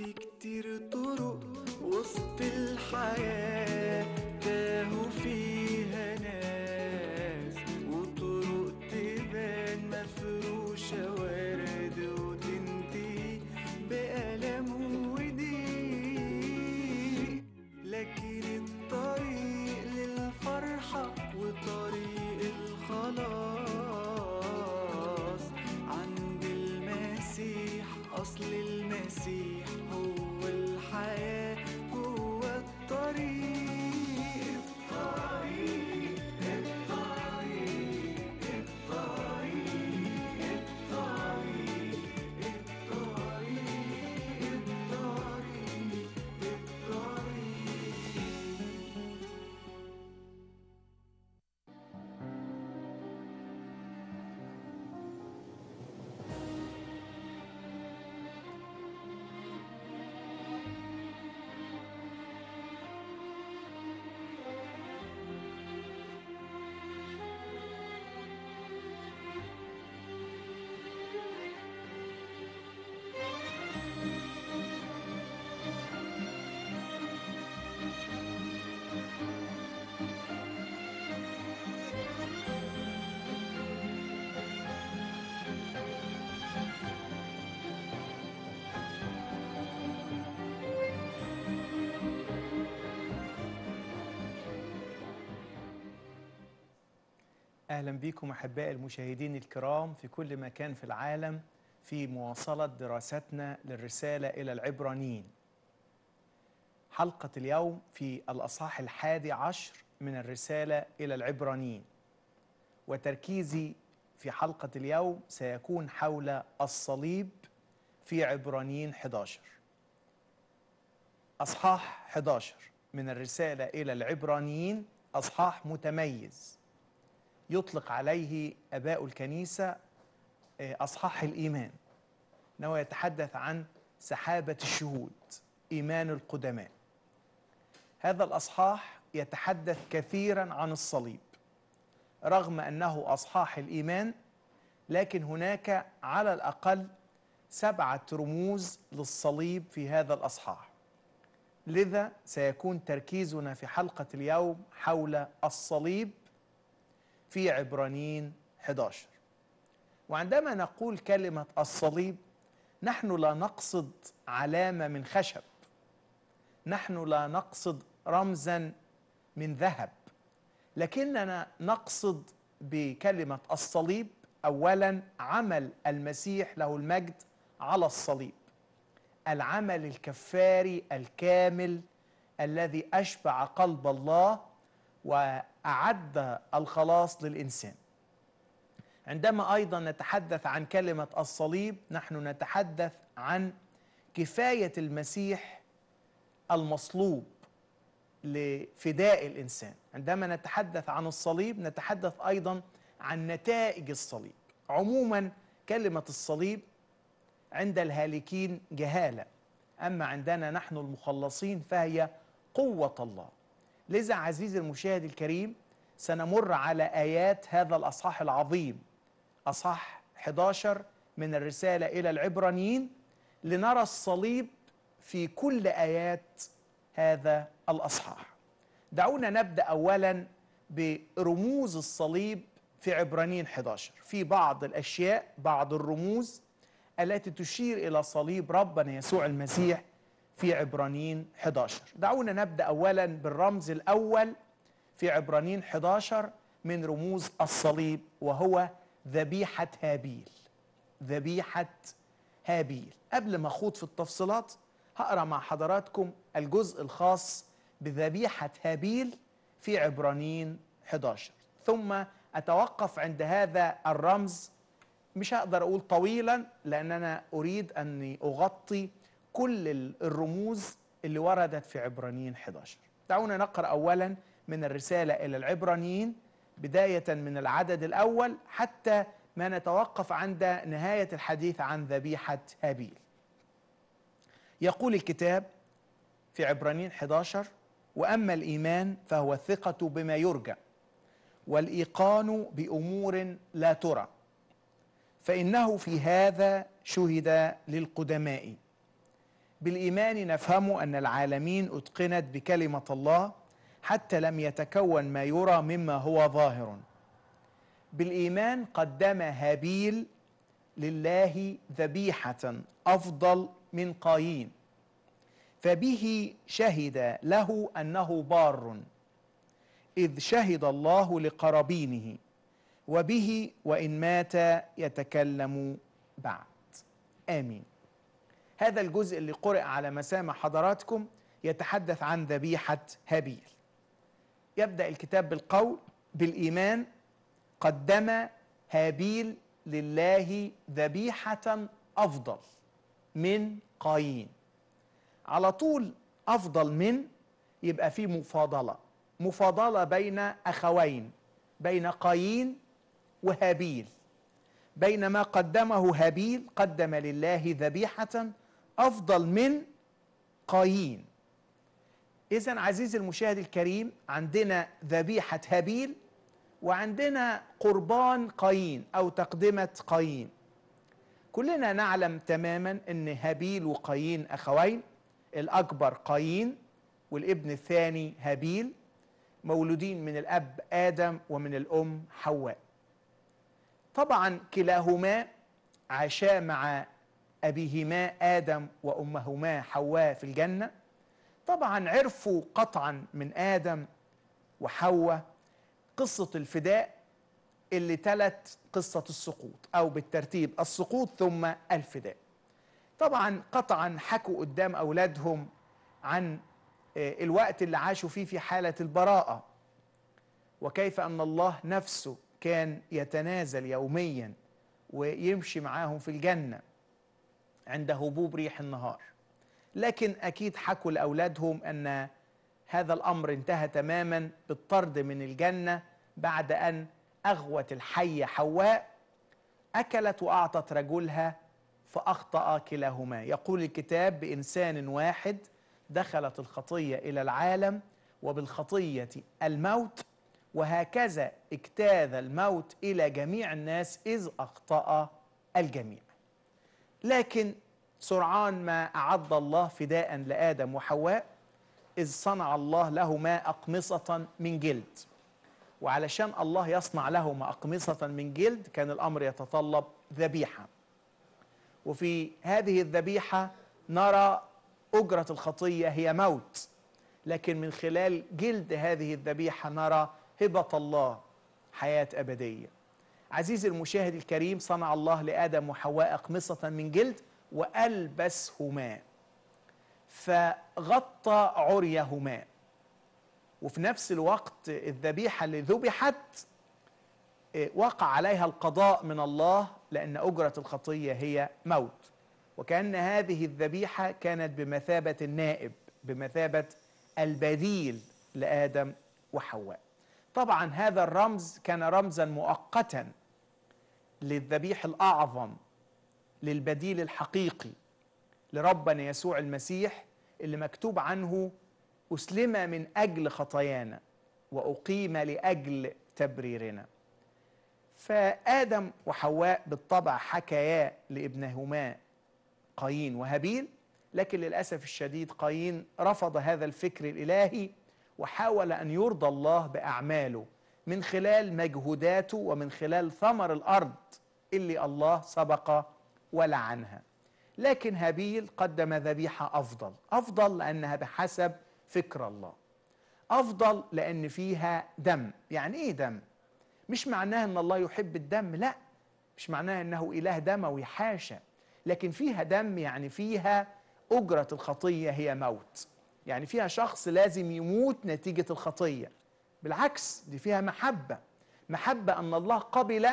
في كتير طرق وسط الحياه أهلا بكم أحبائي المشاهدين الكرام في كل مكان في العالم في مواصلة دراستنا للرسالة إلى العبرانيين حلقة اليوم في الأصحاح الحادي عشر من الرسالة إلى العبرانيين وتركيزي في حلقة اليوم سيكون حول الصليب في عبرانيين 11 أصحاح 11 من الرسالة إلى العبرانيين أصحاح متميز يطلق عليه اباء الكنيسه آه، اصحاح الايمان انه يتحدث عن سحابه الشهود ايمان القدماء هذا الاصحاح يتحدث كثيرا عن الصليب رغم انه اصحاح الايمان لكن هناك على الاقل سبعه رموز للصليب في هذا الاصحاح لذا سيكون تركيزنا في حلقه اليوم حول الصليب في عبرانيين 11 وعندما نقول كلمة الصليب نحن لا نقصد علامة من خشب نحن لا نقصد رمزا من ذهب لكننا نقصد بكلمة الصليب أولا عمل المسيح له المجد على الصليب العمل الكفاري الكامل الذي أشبع قلب الله أعد الخلاص للإنسان عندما أيضا نتحدث عن كلمة الصليب نحن نتحدث عن كفاية المسيح المصلوب لفداء الإنسان عندما نتحدث عن الصليب نتحدث أيضا عن نتائج الصليب عموما كلمة الصليب عند الهالكين جهالة أما عندنا نحن المخلصين فهي قوة الله لذا عزيزي المشاهد الكريم سنمر على آيات هذا الأصحاح العظيم أصح 11 من الرسالة إلى العبرانيين لنرى الصليب في كل آيات هذا الأصحاح دعونا نبدأ أولا برموز الصليب في عبرانيين 11 في بعض الأشياء بعض الرموز التي تشير إلى صليب ربنا يسوع المسيح في عبرانين 11 دعونا نبدأ أولا بالرمز الأول في عبرانين 11 من رموز الصليب وهو ذبيحة هابيل ذبيحة هابيل قبل ما أخوض في التفصيلات هقرأ مع حضراتكم الجزء الخاص بذبيحة هابيل في عبرانين 11 ثم أتوقف عند هذا الرمز مش هقدر أقول طويلا لأن أنا أريد أني أغطي كل الرموز اللي وردت في عبرانيين 11 دعونا نقرأ أولا من الرسالة إلى العبرانيين بداية من العدد الأول حتى ما نتوقف عند نهاية الحديث عن ذبيحة هابيل يقول الكتاب في عبرانيين 11 وأما الإيمان فهو الثقة بما يرجى والإيقان بأمور لا ترى فإنه في هذا شهد للقدماء بالإيمان نفهم أن العالمين أتقنت بكلمة الله حتى لم يتكون ما يرى مما هو ظاهر بالإيمان قدم هابيل لله ذبيحة أفضل من قايين فبه شهد له أنه بار إذ شهد الله لقرابينه وبه وإن مات يتكلم بعد آمين هذا الجزء اللي قرئ على مسامع حضراتكم يتحدث عن ذبيحة هابيل يبدأ الكتاب بالقول بالإيمان قدم هابيل لله ذبيحة أفضل من قايين على طول أفضل من يبقى في مفاضلة مفاضلة بين أخوين بين قايين وهابيل بينما قدمه هابيل قدم لله ذبيحة أفضل من قايين إذا عزيزي المشاهد الكريم عندنا ذبيحة هابيل وعندنا قربان قايين أو تقدمة قايين كلنا نعلم تماما أن هابيل وقايين أخوين الأكبر قايين والابن الثاني هابيل مولودين من الأب آدم ومن الأم حواء طبعا كلاهما عاشا مع أبيهما آدم وأمهما حواء في الجنة طبعا عرفوا قطعا من آدم وحواء قصة الفداء اللي تلت قصة السقوط أو بالترتيب السقوط ثم الفداء طبعا قطعا حكوا قدام أولادهم عن آه، الوقت اللي عاشوا فيه في حالة البراءة وكيف أن الله نفسه كان يتنازل يوميا ويمشي معاهم في الجنة عند هبوب ريح النهار لكن أكيد حكوا لأولادهم أن هذا الأمر انتهى تماما بالطرد من الجنة بعد أن أغوت الحية حواء أكلت وأعطت رجلها فأخطأ كلاهما يقول الكتاب بإنسان واحد دخلت الخطية إلى العالم وبالخطية الموت وهكذا اجتاز الموت إلى جميع الناس إذ أخطأ الجميع لكن سرعان ما أعد الله فداء لآدم وحواء إذ صنع الله لهما أقمصة من جلد وعلشان الله يصنع لهما أقمصة من جلد كان الأمر يتطلب ذبيحة وفي هذه الذبيحة نرى أجرة الخطية هي موت لكن من خلال جلد هذه الذبيحة نرى هبة الله حياة أبدية عزيزي المشاهد الكريم صنع الله لآدم وحواء أقمصة من جلد وألبسهما فغطى عريهما وفي نفس الوقت الذبيحة اللي ذبحت آه، وقع عليها القضاء من الله لأن أجرة الخطية هي موت وكأن هذه الذبيحة كانت بمثابة النائب بمثابة البديل لآدم وحواء طبعا هذا الرمز كان رمزا مؤقتا للذبيح الأعظم للبديل الحقيقي لربنا يسوع المسيح اللي مكتوب عنه أسلم من أجل خطايانا وأقيم لأجل تبريرنا فآدم وحواء بالطبع حكيا لابنهما قايين وهابيل لكن للأسف الشديد قايين رفض هذا الفكر الإلهي وحاول أن يرضى الله بأعماله من خلال مجهوداته ومن خلال ثمر الأرض اللي الله سبق ولعنها لكن هابيل قدم ذبيحة أفضل أفضل لأنها بحسب فكر الله أفضل لأن فيها دم يعني إيه دم؟ مش معناها أن الله يحب الدم لا مش معناها أنه إله دموي حاشا لكن فيها دم يعني فيها أجرة الخطية هي موت يعني فيها شخص لازم يموت نتيجة الخطية بالعكس دي فيها محبة محبة أن الله قبل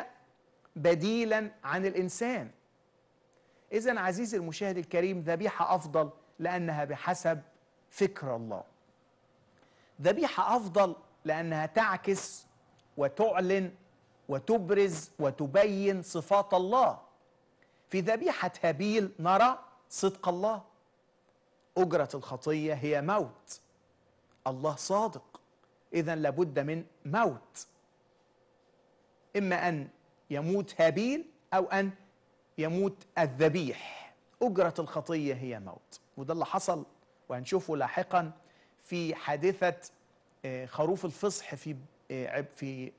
بديلا عن الإنسان إذا عزيزي المشاهد الكريم ذبيحة أفضل لأنها بحسب فكر الله ذبيحة أفضل لأنها تعكس وتعلن وتبرز وتبين صفات الله في ذبيحة هابيل نرى صدق الله أجرة الخطية هي موت الله صادق إذا لابد من موت إما أن يموت هابيل أو أن يموت الذبيح أجرة الخطية هي موت وده اللي حصل وهنشوفه لاحقا في حادثة آه، خروف الفصح في آه، في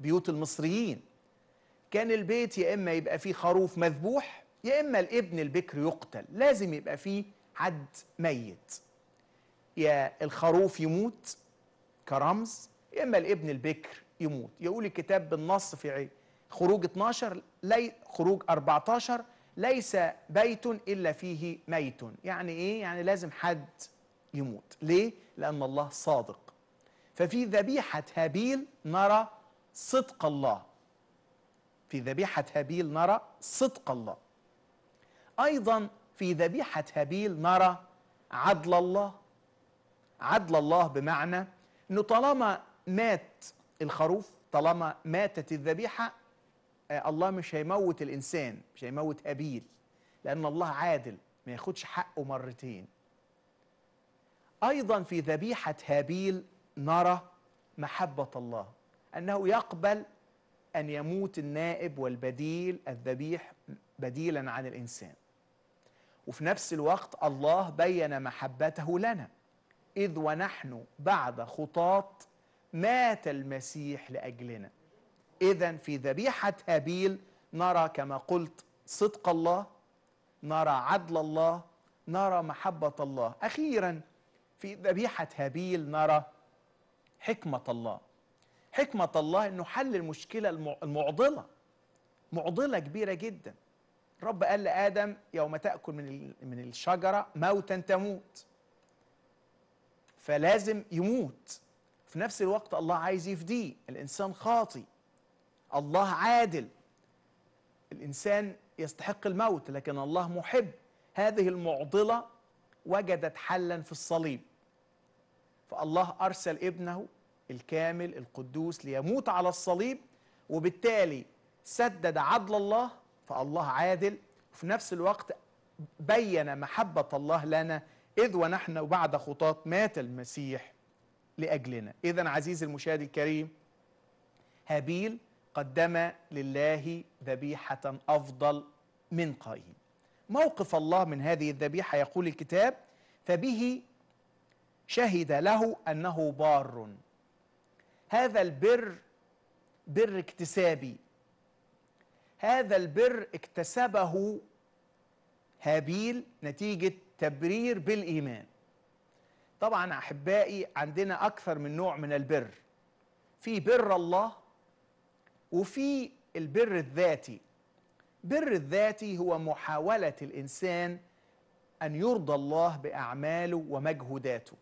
بيوت المصريين كان البيت يا إما يبقى فيه خروف مذبوح يا إما الابن البكر يقتل لازم يبقى فيه حد ميت يا الخروف يموت كرمز يا اما الابن البكر يموت يقول الكتاب بالنص في خروج 12 لي خروج 14 ليس بيت الا فيه ميت يعني ايه يعني لازم حد يموت ليه لان الله صادق ففي ذبيحه هابيل نرى صدق الله في ذبيحه هابيل نرى صدق الله ايضا في ذبيحه هابيل نرى عدل الله عدل الله بمعنى انه طالما مات الخروف طالما ماتت الذبيحه آه، الله مش هيموت الانسان مش هيموت هابيل لان الله عادل ما ياخدش حقه مرتين ايضا في ذبيحه هابيل نرى محبه الله انه يقبل ان يموت النائب والبديل الذبيح بديلا عن الانسان وفي نفس الوقت الله بين محبته لنا إذ ونحن بعد خطاط مات المسيح لأجلنا إذا في ذبيحة هابيل نرى كما قلت صدق الله نرى عدل الله نرى محبة الله أخيرا في ذبيحة هابيل نرى حكمة الله حكمة الله أنه حل المشكلة المعضلة معضلة كبيرة جدا رب قال لآدم يوم تأكل من من الشجرة موتا تموت فلازم يموت في نفس الوقت الله عايز يفديه الإنسان خاطي الله عادل الإنسان يستحق الموت لكن الله محب هذه المعضلة وجدت حلا في الصليب فالله أرسل ابنه الكامل القدوس ليموت على الصليب وبالتالي سدد عدل الله فالله عادل وفي نفس الوقت بين محبة الله لنا إذ ونحن بعد خطاة مات المسيح لأجلنا إذا عزيزي المشاهد الكريم هابيل قدم لله ذبيحة أفضل من قايين موقف الله من هذه الذبيحة يقول الكتاب فبه شهد له أنه بار هذا البر بر اكتسابي هذا البر اكتسبه هابيل نتيجة تبرير بالايمان طبعا احبائي عندنا اكثر من نوع من البر في بر الله وفي البر الذاتي بر الذاتي هو محاوله الانسان ان يرضى الله باعماله ومجهوداته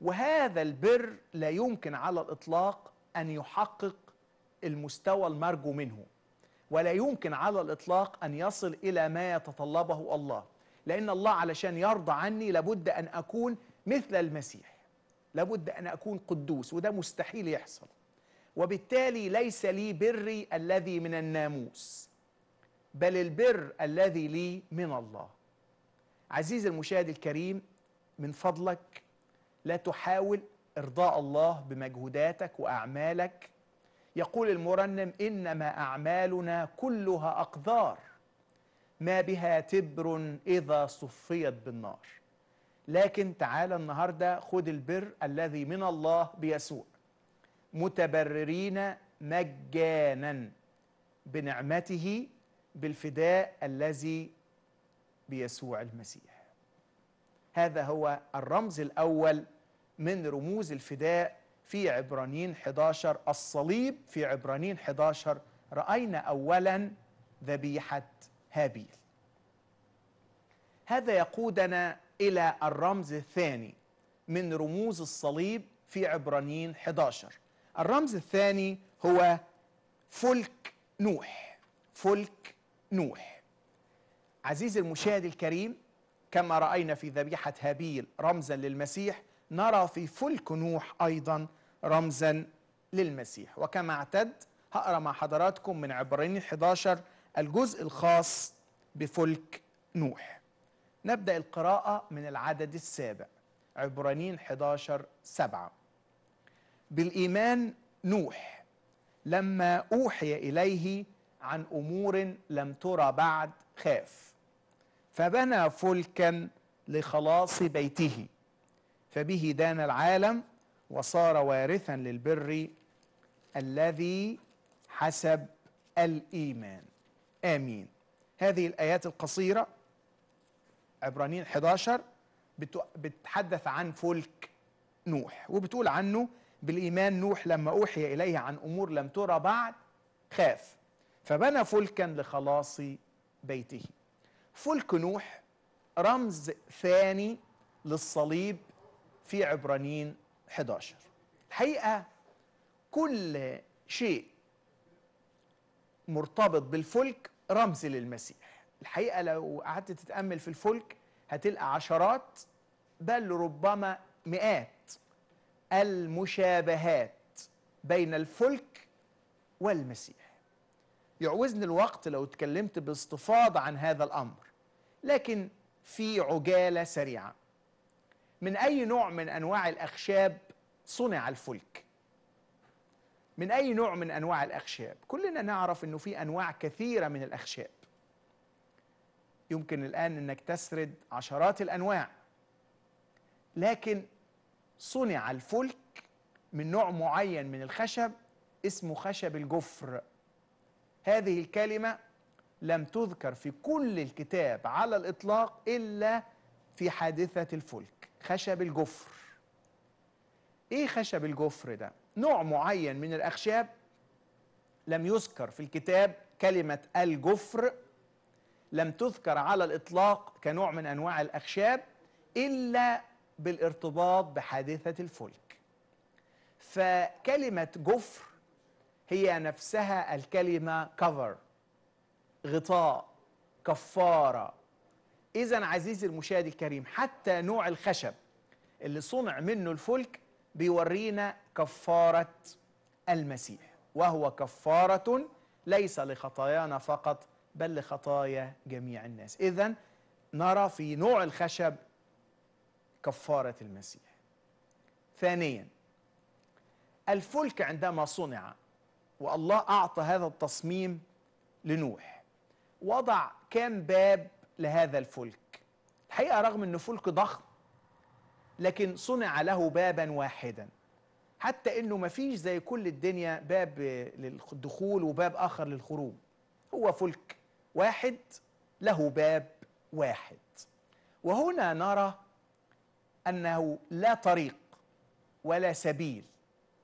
وهذا البر لا يمكن على الاطلاق ان يحقق المستوى المرجو منه ولا يمكن على الاطلاق ان يصل الى ما يتطلبه الله لأن الله علشان يرضى عني لابد أن أكون مثل المسيح لابد أن أكون قدوس وده مستحيل يحصل وبالتالي ليس لي بري الذي من الناموس بل البر الذي لي من الله عزيزي المشاهد الكريم من فضلك لا تحاول إرضاء الله بمجهوداتك وأعمالك يقول المرنم إنما أعمالنا كلها أقدار ما بها تبر إذا صفيت بالنار لكن تعالى النهاردة خد البر الذي من الله بيسوع متبررين مجانا بنعمته بالفداء الذي بيسوع المسيح هذا هو الرمز الأول من رموز الفداء في عبرانين 11 الصليب في عبرانين 11 رأينا أولا ذبيحة هابيل هذا يقودنا إلى الرمز الثاني من رموز الصليب في عبرانيين 11 الرمز الثاني هو فلك نوح فلك نوح عزيزي المشاهد الكريم كما رأينا في ذبيحة هابيل رمزا للمسيح نرى في فلك نوح أيضا رمزا للمسيح وكما اعتد هقرا مع حضراتكم من عبرانيين 11 الجزء الخاص بفلك نوح نبدأ القراءة من العدد السابع عبرانيين 11 7 بالإيمان نوح لما أوحي إليه عن أمور لم ترى بعد خاف فبنى فلكا لخلاص بيته فبه دان العالم وصار وارثا للبر الذي حسب الإيمان آمين هذه الآيات القصيرة عبرانيين 11 بتحدث عن فلك نوح وبتقول عنه بالإيمان نوح لما أوحي إليه عن أمور لم ترى بعد خاف فبنى فلكا لخلاص بيته فلك نوح رمز ثاني للصليب في عبرانيين 11 الحقيقة كل شيء مرتبط بالفلك رمز للمسيح الحقيقة لو قعدت تتأمل في الفلك هتلقى عشرات بل ربما مئات المشابهات بين الفلك والمسيح يعوزني الوقت لو اتكلمت باستفاض عن هذا الأمر لكن في عجالة سريعة من أي نوع من أنواع الأخشاب صنع الفلك من أي نوع من أنواع الاخشاب كلنا نعرف أنه في أنواع كثيرة من الاخشاب يمكن الآن أنك تسرد عشرات الأنواع لكن صنع الفلك من نوع معين من الخشب اسمه خشب الجفر هذه الكلمة لم تذكر في كل الكتاب على الإطلاق إلا في حادثة الفلك خشب الجفر إيه خشب الجفر ده؟ نوع معين من الأخشاب لم يذكر في الكتاب كلمة الجفر لم تذكر على الإطلاق كنوع من أنواع الأخشاب إلا بالارتباط بحادثة الفلك فكلمة جفر هي نفسها الكلمة كفر غطاء كفارة إذا عزيزي المشاهد الكريم حتى نوع الخشب اللي صنع منه الفلك بيورينا كفارة المسيح وهو كفارة ليس لخطايانا فقط بل لخطايا جميع الناس إذا نرى في نوع الخشب كفارة المسيح ثانيا الفلك عندما صنع والله أعطى هذا التصميم لنوح وضع كام باب لهذا الفلك الحقيقة رغم أنه فلك ضخم لكن صنع له بابا واحدا حتى انه ما فيش زي كل الدنيا باب للدخول وباب اخر للخروج هو فلك واحد له باب واحد وهنا نرى انه لا طريق ولا سبيل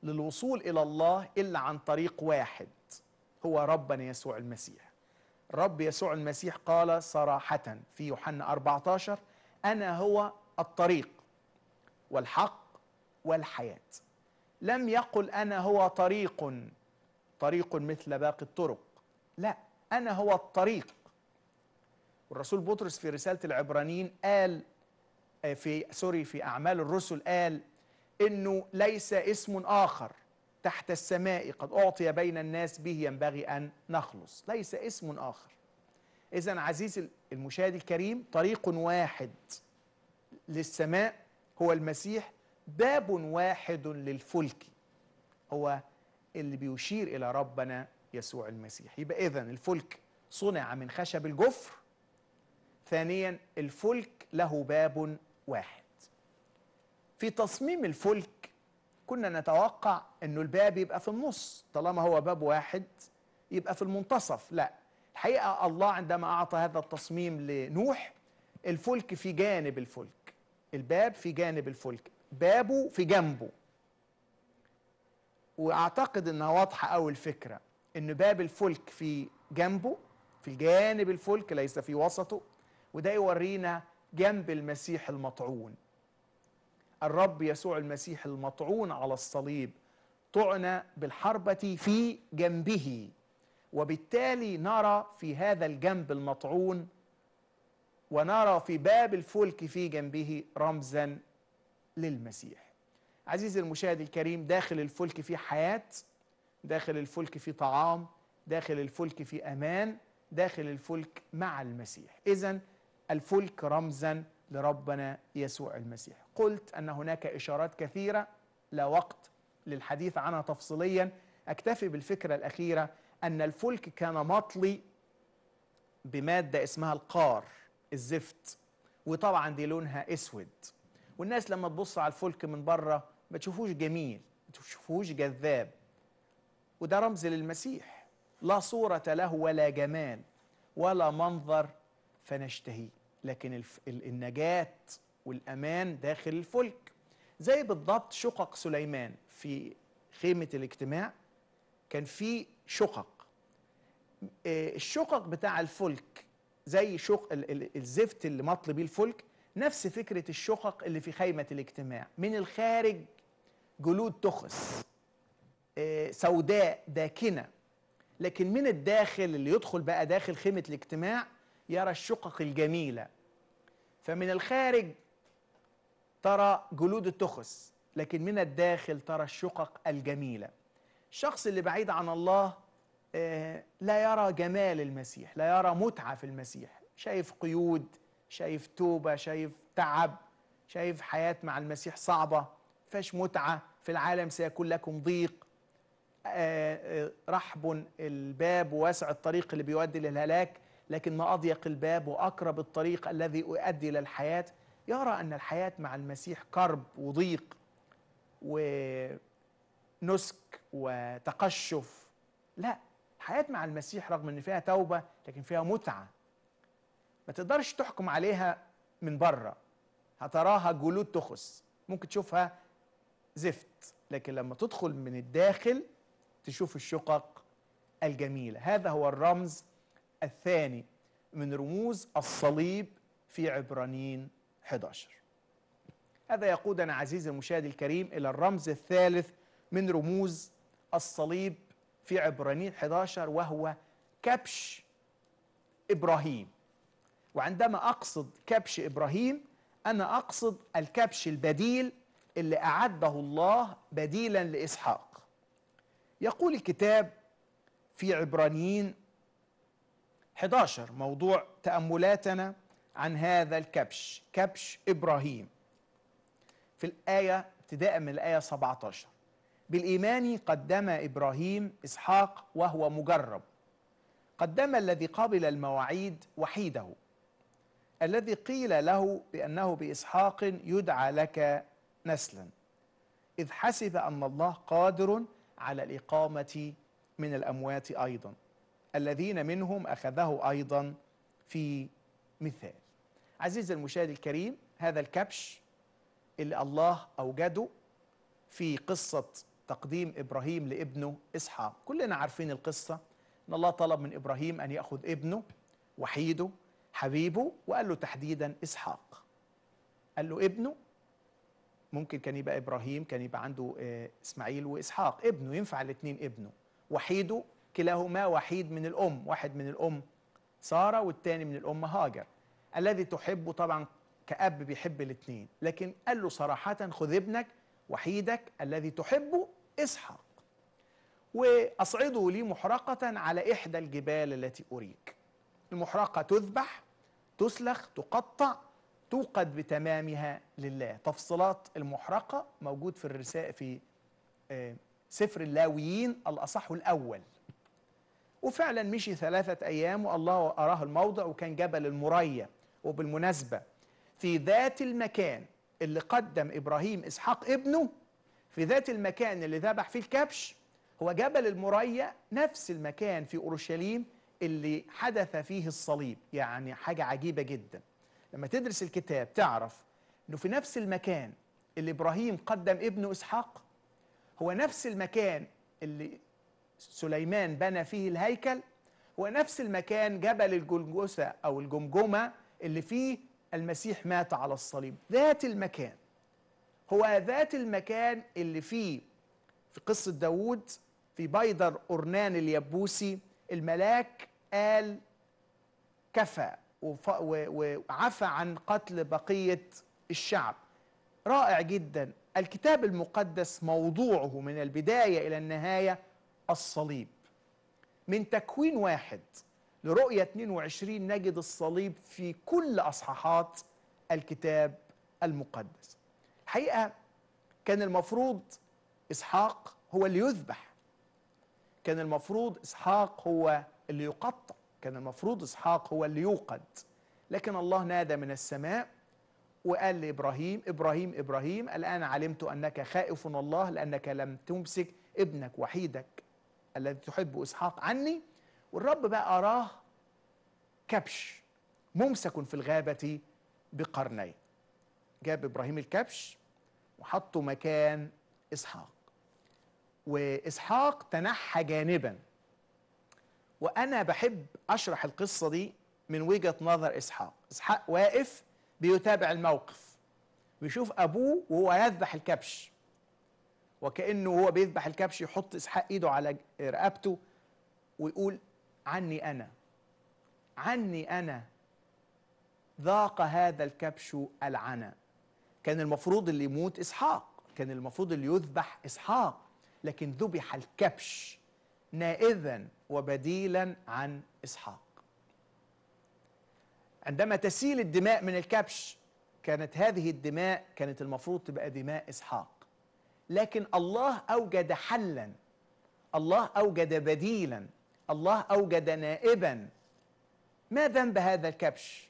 للوصول الى الله الا عن طريق واحد هو ربنا يسوع المسيح رب يسوع المسيح قال صراحه في يوحنا 14 انا هو الطريق والحق والحياة لم يقل أنا هو طريق طريق مثل باقي الطرق لا أنا هو الطريق والرسول بطرس في رسالة العبرانيين قال آه، في سوري في أعمال الرسل قال إنه ليس اسم آخر تحت السماء قد أعطي بين الناس به ينبغي أن نخلص ليس اسم آخر إذا عزيزي المشاهد الكريم طريق واحد للسماء هو المسيح باب واحد للفلك هو اللي بيشير إلى ربنا يسوع المسيح يبقى إذا الفلك صنع من خشب الجفر ثانيا الفلك له باب واحد في تصميم الفلك كنا نتوقع أنه الباب يبقى في النص طالما هو باب واحد يبقى في المنتصف لا الحقيقة الله عندما أعطى هذا التصميم لنوح الفلك في جانب الفلك الباب في جانب الفلك بابه في جنبه واعتقد انها واضحه قوي الفكره ان باب الفلك في جنبه في جانب الفلك ليس في وسطه وده يورينا جنب المسيح المطعون الرب يسوع المسيح المطعون على الصليب طعن بالحربة في جنبه وبالتالي نرى في هذا الجنب المطعون ونرى في باب الفلك في جنبه رمزا للمسيح عزيزي المشاهد الكريم داخل الفلك في حياة داخل الفلك في طعام داخل الفلك في أمان داخل الفلك مع المسيح إذا الفلك رمزا لربنا يسوع المسيح قلت أن هناك إشارات كثيرة لا وقت للحديث عنها تفصيليا أكتفي بالفكرة الأخيرة أن الفلك كان مطلي بمادة اسمها القار الزفت وطبعا دي لونها اسود والناس لما تبص على الفلك من بره ما تشوفوش جميل ما تشوفوش جذاب وده رمز للمسيح لا صورة له ولا جمال ولا منظر فنشتهيه لكن النجاة والأمان داخل الفلك زي بالضبط شقق سليمان في خيمة الاجتماع كان في شقق آه، الشقق بتاع الفلك زي شق الزفت اللي مطل بيه الفلك نفس فكرة الشقق اللي في خيمة الاجتماع من الخارج جلود تخس آه، سوداء داكنة لكن من الداخل اللي يدخل بقى داخل خيمة الاجتماع يرى الشقق الجميلة فمن الخارج ترى جلود التخس لكن من الداخل ترى الشقق الجميلة الشخص اللي بعيد عن الله آه، لا يرى جمال المسيح لا يرى متعة في المسيح شايف قيود شايف توبة شايف تعب شايف حياة مع المسيح صعبة فش متعة في العالم سيكون لكم ضيق آه، آه، رحب الباب واسع الطريق اللي بيؤدي للهلاك لكن ما أضيق الباب وأقرب الطريق الذي يؤدي للحياة يرى أن الحياة مع المسيح كرب وضيق ونسك وتقشف لا الحياة مع المسيح رغم ان فيها توبة لكن فيها متعة ما تقدرش تحكم عليها من بره هتراها جلود تخس ممكن تشوفها زفت لكن لما تدخل من الداخل تشوف الشقق الجميلة هذا هو الرمز الثاني من رموز الصليب في عبرانيين 11 هذا يقودنا عزيزي المشاهد الكريم إلى الرمز الثالث من رموز الصليب في عبرانيين 11 وهو كبش إبراهيم وعندما أقصد كبش إبراهيم أنا أقصد الكبش البديل اللي أعده الله بديلا لإسحاق يقول الكتاب في عبرانيين 11 موضوع تأملاتنا عن هذا الكبش كبش إبراهيم في الآية ابتداء من الآية 17 بالإيمان قدم إبراهيم إسحاق وهو مجرب قدم الذي قبل المواعيد وحيده الذي قيل له بأنه بإسحاق يدعى لك نسلا إذ حسب أن الله قادر على الإقامة من الأموات أيضا الذين منهم أخذه أيضا في مثال عزيزي المشاهد الكريم هذا الكبش اللي الله أوجده في قصة تقديم إبراهيم لابنه إسحاق كلنا عارفين القصة أن الله طلب من إبراهيم أن يأخذ ابنه وحيده حبيبه وقال له تحديدا إسحاق قال له ابنه ممكن كان يبقى إبراهيم كان يبقى عنده آه، إسماعيل وإسحاق ابنه ينفع الاثنين ابنه وحيده كلاهما وحيد من الأم واحد من الأم سارة والتاني من الأم هاجر الذي تحبه طبعا كأب بيحب الاثنين لكن قال له صراحة خذ ابنك وحيدك الذي تحبه اسحق وأصعده لي محرقة على إحدى الجبال التي أريك المحرقة تذبح تسلخ تقطع توقد بتمامها لله تفصيلات المحرقة موجود في الرساء في آه، سفر اللاويين الأصح الأول وفعلا مشي ثلاثة أيام والله أراه الموضع وكان جبل المرية وبالمناسبة في ذات المكان اللي قدم إبراهيم إسحاق ابنه في ذات المكان اللي ذبح فيه الكبش هو جبل المريا نفس المكان في أورشليم اللي حدث فيه الصليب يعني حاجة عجيبة جدا لما تدرس الكتاب تعرف أنه في نفس المكان اللي إبراهيم قدم ابنه إسحاق هو نفس المكان اللي سليمان بنى فيه الهيكل هو نفس المكان جبل الجلجثة أو الجمجمة اللي فيه المسيح مات على الصليب ذات المكان هو ذات المكان اللي فيه في قصة داوود في بيدر أرنان اليبوسي الملاك قال كفى وعفى عن قتل بقية الشعب رائع جدا الكتاب المقدس موضوعه من البداية إلى النهاية الصليب من تكوين واحد لرؤية 22 نجد الصليب في كل أصحاحات الكتاب المقدس الحقيقة كان المفروض إسحاق هو اللي يذبح كان المفروض إسحاق هو اللي يقطع كان المفروض إسحاق هو اللي يوقد لكن الله نادى من السماء وقال لإبراهيم إبراهيم إبراهيم الآن علمت أنك خائف الله لأنك لم تمسك ابنك وحيدك الذي تحب إسحاق عني والرب بقى أراه كبش ممسك في الغابة بقرني جاب إبراهيم الكبش وحطه مكان إسحاق وإسحاق تنحى جانبا وأنا بحب أشرح القصة دي من وجهة نظر إسحاق إسحاق واقف بيتابع الموقف بيشوف أبوه وهو يذبح الكبش وكأنه هو بيذبح الكبش يحط إسحاق إيده على رقبته ويقول عني أنا عني أنا ذاق هذا الكبش العنا كان المفروض اللي يموت إسحاق كان المفروض اللي يذبح إسحاق لكن ذبح الكبش نائذا وبديلا عن إسحاق عندما تسيل الدماء من الكبش كانت هذه الدماء كانت المفروض تبقى دماء إسحاق لكن الله أوجد حلا الله أوجد بديلا الله أوجد نائبا ما ذنب هذا الكبش؟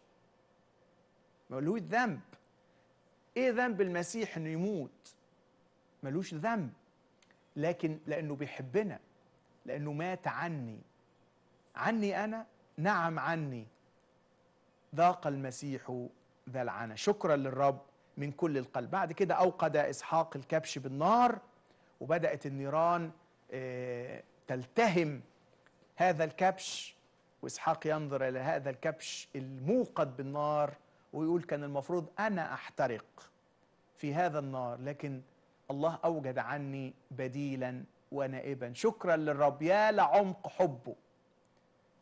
ملوش ذنب ايه ذنب المسيح انه يموت ملوش ذنب لكن لانه بيحبنا لانه مات عني عني انا نعم عني ذاق المسيح ذا العنى شكرا للرب من كل القلب بعد كده اوقد اسحاق الكبش بالنار وبدات النيران آه، تلتهم هذا الكبش وإسحاق ينظر إلى هذا الكبش الموقد بالنار ويقول كان المفروض أنا أحترق في هذا النار لكن الله أوجد عني بديلا ونائبا شكرا للرب يا لعمق حبه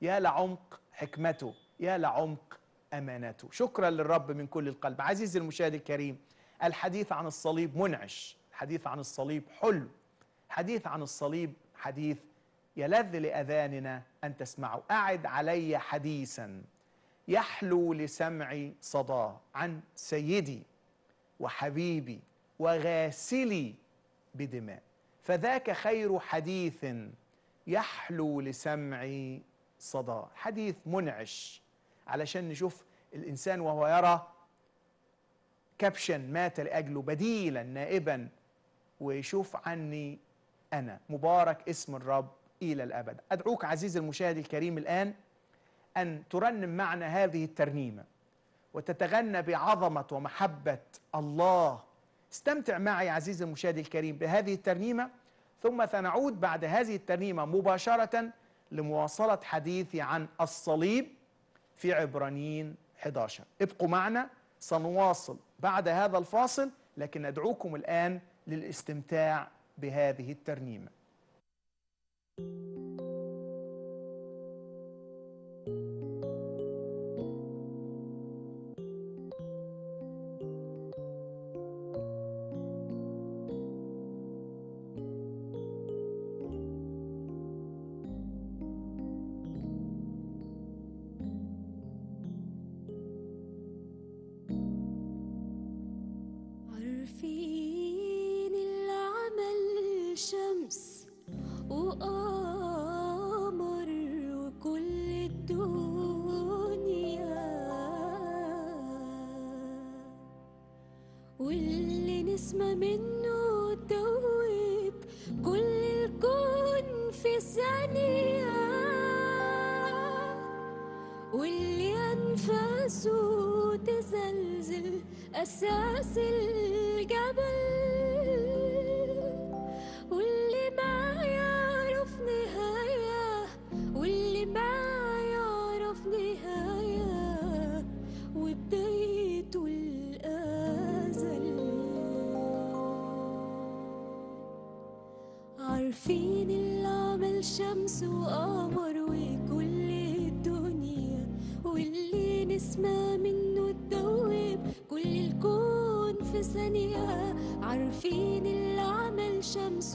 يا لعمق حكمته يا لعمق أمانته شكرا للرب من كل القلب عزيزي المشاهد الكريم الحديث عن الصليب منعش الحديث عن الصليب حلو حديث عن الصليب حديث يلذ لأذاننا أن تسمعه أعد علي حديثا يحلو لسمعي صداه عن سيدي وحبيبي وغاسلي بدماء فذاك خير حديث يحلو لسمعي صداه حديث منعش علشان نشوف الإنسان وهو يرى كابشن مات لأجله بديلا نائبا ويشوف عني أنا مبارك اسم الرب إلى الأبد أدعوك عزيزي المشاهد الكريم الآن أن ترنم معنا هذه الترنيمة وتتغنى بعظمة ومحبة الله استمتع معي عزيزي المشاهد الكريم بهذه الترنيمة ثم سنعود بعد هذه الترنيمة مباشرة لمواصلة حديثي عن الصليب في عبرانيين 11 ابقوا معنا سنواصل بعد هذا الفاصل لكن أدعوكم الآن للاستمتاع بهذه الترنيمه you أساس الحياة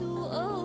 Yesu oh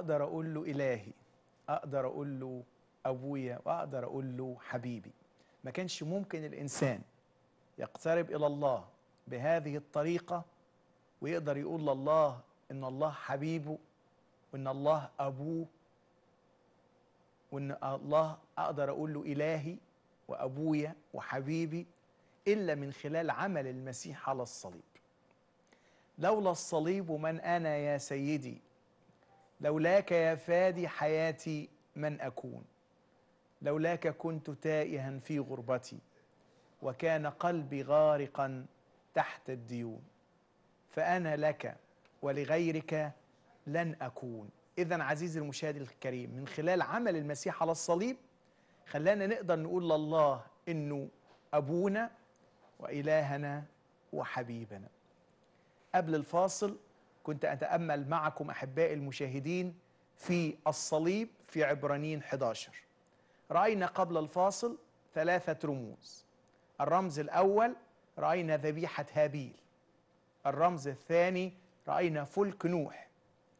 اقدر اقول له الهي اقدر اقول له ابويا واقدر اقول له حبيبي ما كانش ممكن الانسان يقترب الى الله بهذه الطريقه ويقدر يقول لله ان الله حبيبه وان الله ابوه وان الله اقدر اقول له الهي وابويا وحبيبي الا من خلال عمل المسيح على الصليب لولا الصليب من انا يا سيدي لولاك يا فادي حياتي من أكون لولاك كنت تائها في غربتي وكان قلبي غارقا تحت الديون فأنا لك ولغيرك لن أكون إذا عزيزي المشاهد الكريم من خلال عمل المسيح على الصليب خلانا نقدر نقول لله إنه أبونا وإلهنا وحبيبنا قبل الفاصل كنت أتأمل معكم أحبائي المشاهدين في الصليب في عبرانين 11 رأينا قبل الفاصل ثلاثة رموز الرمز الأول رأينا ذبيحة هابيل الرمز الثاني رأينا فلك نوح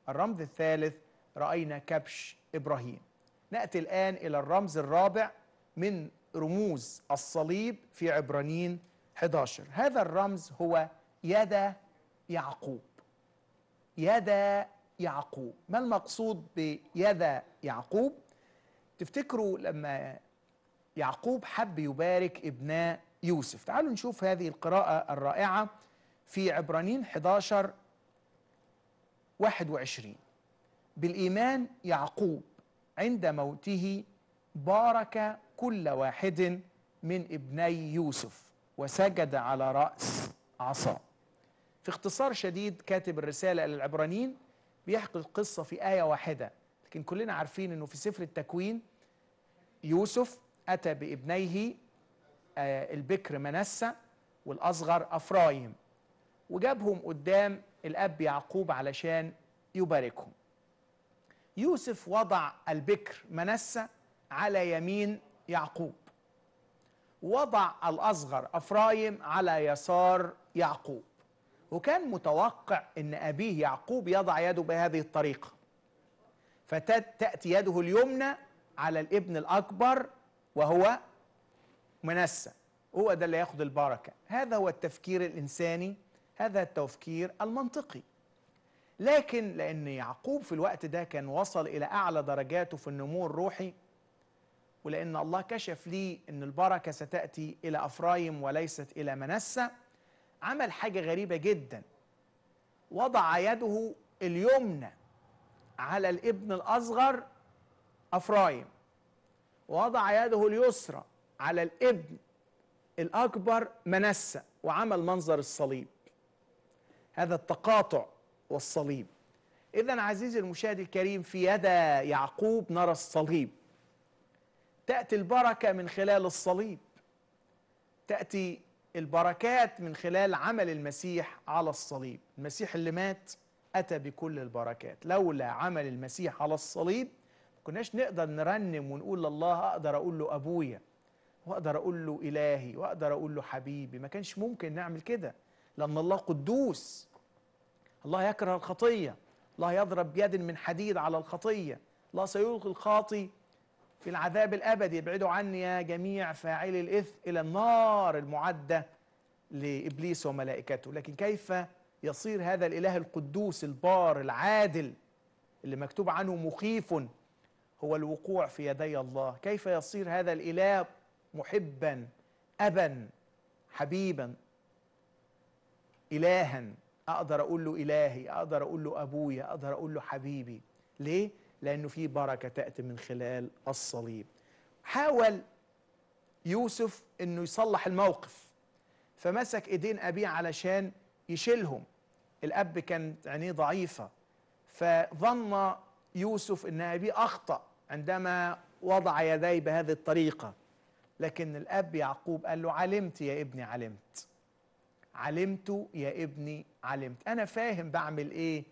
الرمز الثالث رأينا كبش إبراهيم نأتي الآن إلى الرمز الرابع من رموز الصليب في عبرانين 11 هذا الرمز هو يد يعقوب يدا يعقوب ما المقصود بيدا يعقوب تفتكروا لما يعقوب حب يبارك ابناء يوسف تعالوا نشوف هذه القراءة الرائعة في عبرانين 11 21 بالإيمان يعقوب عند موته بارك كل واحد من ابني يوسف وسجد على رأس عصاه في اختصار شديد كاتب الرسالة للعبرانيين بيحكي القصة في آية واحدة لكن كلنا عارفين أنه في سفر التكوين يوسف أتى بابنيه آه، البكر منسى والأصغر أفرايم وجابهم قدام الأب يعقوب علشان يباركهم يوسف وضع البكر منسى على يمين يعقوب وضع الأصغر أفرايم على يسار يعقوب وكان متوقع أن أبيه يعقوب يضع يده بهذه الطريقة فتأتي يده اليمنى على الابن الأكبر وهو منسى هو ده اللي ياخذ البركة هذا هو التفكير الإنساني هذا التفكير المنطقي لكن لأن يعقوب في الوقت ده كان وصل إلى أعلى درجاته في النمو الروحي ولأن الله كشف لي أن البركة ستأتي إلى أفرايم وليست إلى منسى عمل حاجة غريبة جدا وضع يده اليمنى على الابن الأصغر أفرايم ووضع يده اليسرى على الابن الأكبر منسى وعمل منظر الصليب هذا التقاطع والصليب إذا عزيزي المشاهد الكريم في يد يعقوب نرى الصليب تأتي البركة من خلال الصليب تأتي البركات من خلال عمل المسيح على الصليب المسيح اللي مات أتى بكل البركات لولا عمل المسيح على الصليب كناش نقدر نرنم ونقول لله أقدر أقول له أبويا وأقدر أقول له إلهي وأقدر أقول له حبيبي ما كانش ممكن نعمل كده لأن الله قدوس الله يكره الخطية الله يضرب بيد من حديد على الخطية الله سيلقي الخاطي في العذاب الابدي ابعدوا عني يا جميع فاعلي الاثم الى النار المعده لابليس وملائكته لكن كيف يصير هذا الاله القدوس البار العادل اللي مكتوب عنه مخيف هو الوقوع في يدي الله كيف يصير هذا الاله محبا ابا حبيبا الها اقدر اقول له الهي اقدر اقول له ابويا اقدر اقول له حبيبي ليه لأنه في بركة تأتي من خلال الصليب حاول يوسف أنه يصلح الموقف فمسك إيدين أبيه علشان يشيلهم الأب كانت عينيه ضعيفة فظن يوسف أن أبيه أخطأ عندما وضع يديه بهذه الطريقة لكن الأب يعقوب قال له علمت يا ابني علمت علمت يا ابني علمت أنا فاهم بعمل إيه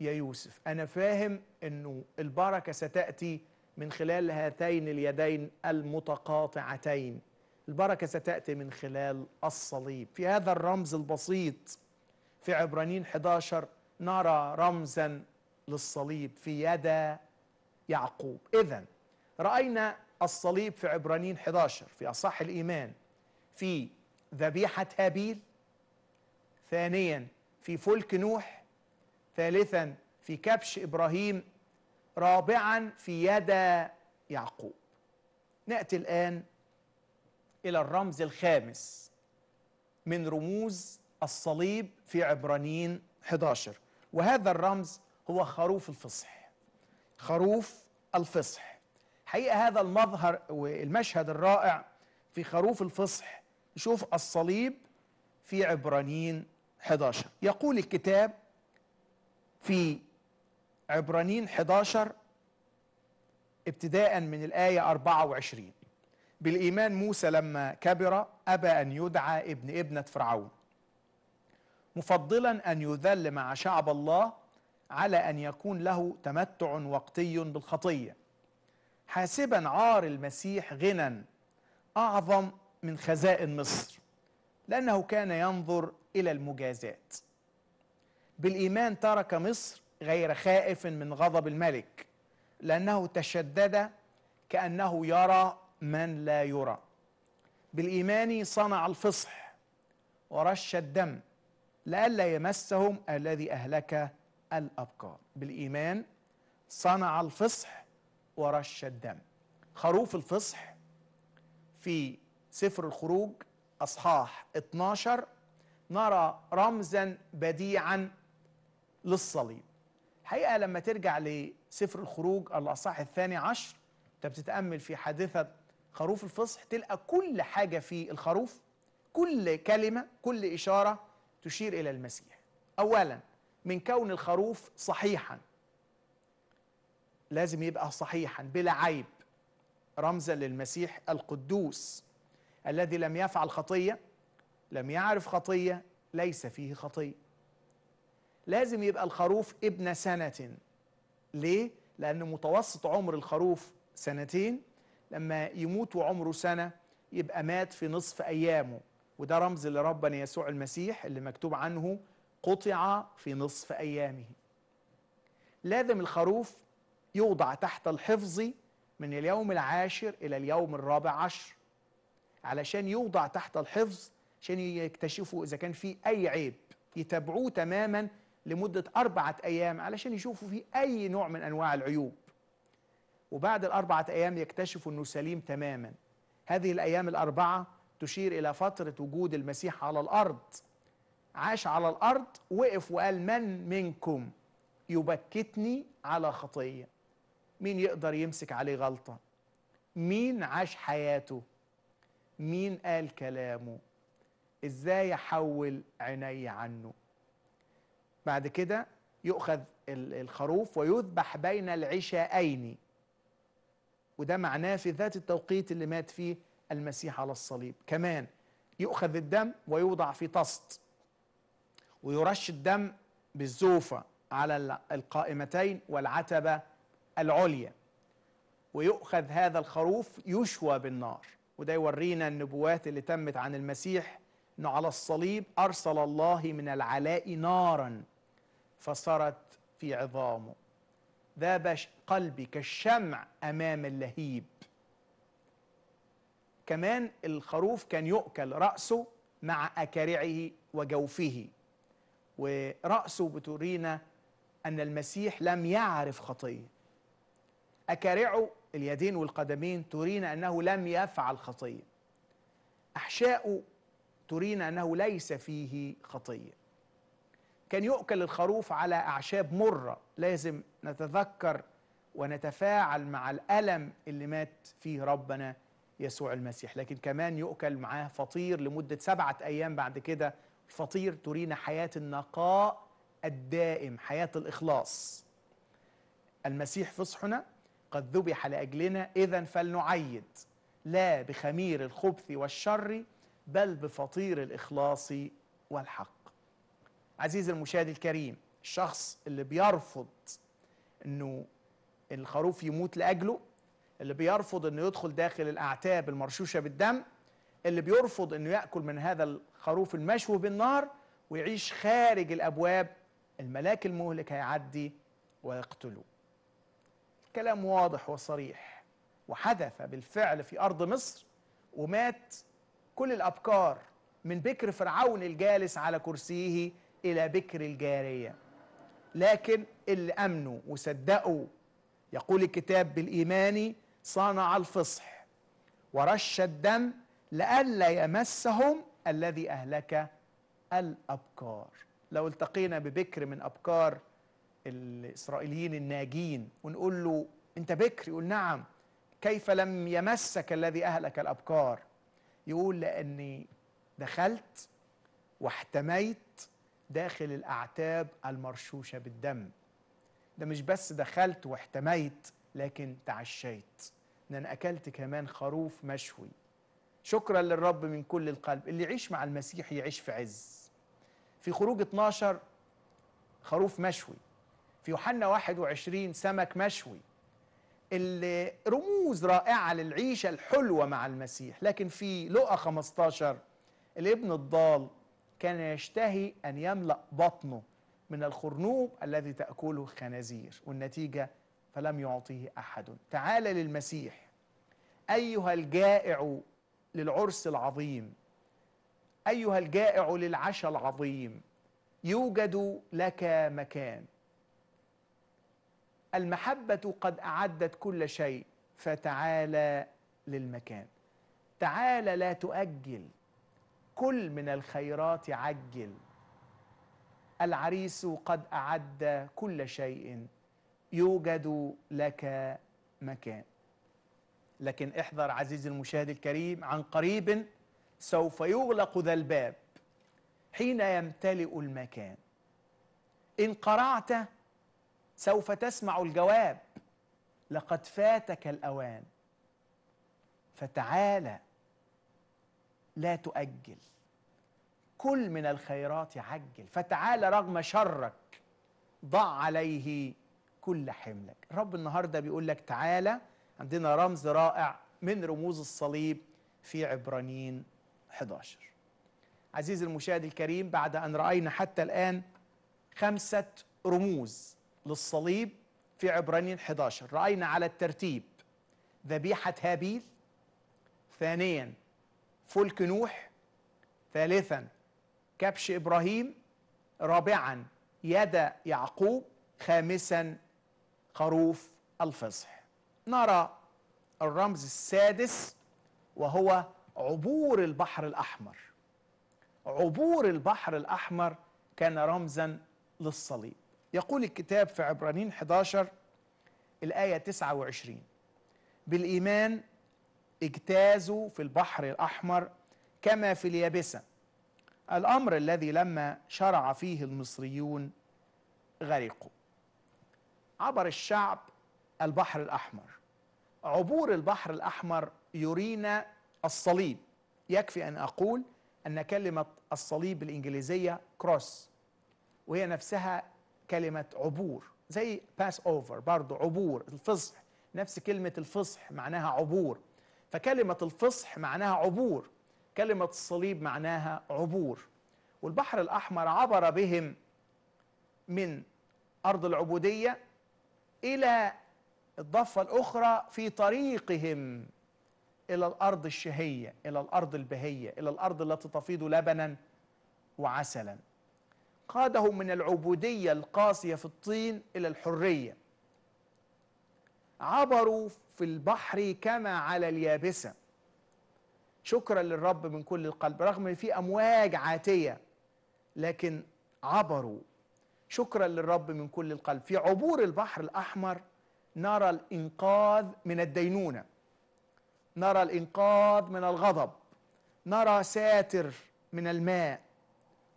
يا يوسف أنا فاهم أنه البركة ستأتي من خلال هاتين اليدين المتقاطعتين البركة ستأتي من خلال الصليب في هذا الرمز البسيط في عبرانين 11 نرى رمزا للصليب في يد يعقوب إذا رأينا الصليب في عبرانين 11 في أصح الإيمان في ذبيحة هابيل ثانيا في فلك نوح ثالثا في كبش إبراهيم رابعا في يد يعقوب نأتي الآن إلى الرمز الخامس من رموز الصليب في عبرانيين 11 وهذا الرمز هو خروف الفصح خروف الفصح حقيقة هذا المظهر والمشهد الرائع في خروف الفصح نشوف الصليب في عبرانيين 11 يقول الكتاب في عبرانين 11 ابتداء من الآية 24 بالإيمان موسى لما كبر أبى أن يدعى ابن ابنة فرعون مفضلا أن يذل مع شعب الله على أن يكون له تمتع وقتي بالخطية حاسبا عار المسيح غنى أعظم من خزائن مصر لأنه كان ينظر إلى المجازات بالإيمان ترك مصر غير خائف من غضب الملك لأنه تشدد كأنه يرى من لا يرى بالإيمان صنع الفصح ورش الدم لئلا يمسهم الذي أهلك الأبقار بالإيمان صنع الفصح ورش الدم خروف الفصح في سفر الخروج أصحاح 12 نرى رمزا بديعا للصليب الحقيقة لما ترجع لسفر الخروج الأصحاح الثاني عشر أنت بتتأمل في حادثة خروف الفصح تلقى كل حاجة في الخروف كل كلمة كل إشارة تشير إلى المسيح أولا من كون الخروف صحيحا لازم يبقى صحيحا بلا عيب رمزا للمسيح القدوس الذي لم يفعل خطية لم يعرف خطية ليس فيه خطية لازم يبقى الخروف ابن سنة ليه؟ لأن متوسط عمر الخروف سنتين لما يموت وعمره سنة يبقى مات في نصف أيامه وده رمز لربنا يسوع المسيح اللي مكتوب عنه قطع في نصف أيامه لازم الخروف يوضع تحت الحفظ من اليوم العاشر إلى اليوم الرابع عشر علشان يوضع تحت الحفظ عشان يكتشفوا إذا كان فيه أي عيب يتابعوه تماما لمدة أربعة أيام علشان يشوفوا في أي نوع من أنواع العيوب وبعد الأربعة أيام يكتشفوا أنه سليم تماما هذه الأيام الأربعة تشير إلى فترة وجود المسيح على الأرض عاش على الأرض وقف وقال من منكم يبكتني على خطية مين يقدر يمسك عليه غلطة مين عاش حياته مين قال كلامه ازاي احول عيني عنه بعد كده يؤخذ الخروف ويذبح بين العشاءين وده معناه في ذات التوقيت اللي مات فيه المسيح على الصليب كمان يؤخذ الدم ويوضع في طست ويرش الدم بالزوفة على القائمتين والعتبة العليا ويؤخذ هذا الخروف يشوى بالنار وده يورينا النبوات اللي تمت عن المسيح انه على الصليب ارسل الله من العلاء نارا فصارت في عظامه ذاب قلبي كالشمع امام اللهيب كمان الخروف كان يؤكل راسه مع اكارعه وجوفه وراسه بتورينا ان المسيح لم يعرف خطيه اكارعه اليدين والقدمين ترينا انه لم يفعل خطيه احشاؤه ترينا انه ليس فيه خطيه كان يؤكل الخروف على أعشاب مرة لازم نتذكر ونتفاعل مع الألم اللي مات فيه ربنا يسوع المسيح لكن كمان يؤكل معاه فطير لمدة سبعة أيام بعد كده الفطير ترينا حياة النقاء الدائم حياة الإخلاص المسيح فصحنا قد ذبح لأجلنا إذا فلنعيد لا بخمير الخبث والشر بل بفطير الإخلاص والحق عزيزي المشاهد الكريم الشخص اللي بيرفض انه الخروف يموت لاجله اللي بيرفض انه يدخل داخل الاعتاب المرشوشه بالدم اللي بيرفض انه ياكل من هذا الخروف المشوي بالنار ويعيش خارج الابواب الملاك المهلك هيعدي ويقتله كلام واضح وصريح وحدث بالفعل في ارض مصر ومات كل الابكار من بكر فرعون الجالس على كرسيه إلى بكر الجارية لكن اللي أمنوا وصدقوا يقول الكتاب بالإيمان صانع الفصح ورش الدم لئلا يمسهم الذي أهلك الأبكار لو التقينا ببكر من أبكار الإسرائيليين الناجين ونقول له أنت بكر يقول نعم كيف لم يمسك الذي أهلك الأبكار يقول لأني دخلت واحتميت داخل الأعتاب المرشوشة بالدم ده مش بس دخلت واحتميت لكن تعشيت ان انا اكلت كمان خروف مشوي شكرا للرب من كل القلب اللي يعيش مع المسيح يعيش في عز في خروج 12 خروف مشوي في يوحنا 21 سمك مشوي اللي رموز رائعة للعيشة الحلوة مع المسيح لكن في لقى 15 الابن الضال كان يشتهي أن يملأ بطنه من الخرنوب الذي تأكله الخنازير والنتيجة فلم يعطيه أحد تعال للمسيح أيها الجائع للعرس العظيم أيها الجائع للعشاء العظيم يوجد لك مكان المحبة قد أعدت كل شيء فتعال للمكان تعال لا تؤجل كل من الخيرات عجل العريس قد أعد كل شيء يوجد لك مكان لكن احذر عزيزي المشاهد الكريم عن قريب سوف يغلق ذا الباب حين يمتلئ المكان إن قرعت سوف تسمع الجواب لقد فاتك الأوان فتعالى لا تؤجل كل من الخيرات عجل فتعالى رغم شرك ضع عليه كل حملك رب النهارده بيقول لك تعالى عندنا رمز رائع من رموز الصليب في عبرانيين 11 عزيزي المشاهد الكريم بعد أن رأينا حتى الآن خمسة رموز للصليب في عبرانيين 11 رأينا على الترتيب ذبيحة هابيل ثانيا فلك نوح ثالثا كبش إبراهيم رابعا يد يعقوب خامسا خروف الفصح نرى الرمز السادس وهو عبور البحر الأحمر عبور البحر الأحمر كان رمزا للصليب يقول الكتاب في عبرانين 11 الآية 29 بالإيمان اجتازوا في البحر الأحمر كما في اليابسة الأمر الذي لما شرع فيه المصريون غرقوا عبر الشعب البحر الأحمر عبور البحر الأحمر يرينا الصليب يكفي أن أقول أن كلمة الصليب الإنجليزية كروس وهي نفسها كلمة عبور زي باس اوفر برضو عبور الفصح نفس كلمة الفصح معناها عبور فكلمة الفصح معناها عبور كلمة الصليب معناها عبور والبحر الأحمر عبر بهم من أرض العبودية إلى الضفة الأخرى في طريقهم إلى الأرض الشهية إلى الأرض البهية إلى الأرض التي تفيض لبنا وعسلا قادهم من العبودية القاسية في الطين إلى الحرية عبروا في البحر كما على اليابسة شكرا للرب من كل القلب رغم ان في امواج عاتيه لكن عبروا شكرا للرب من كل القلب في عبور البحر الاحمر نرى الانقاذ من الدينونه نرى الانقاذ من الغضب نرى ساتر من الماء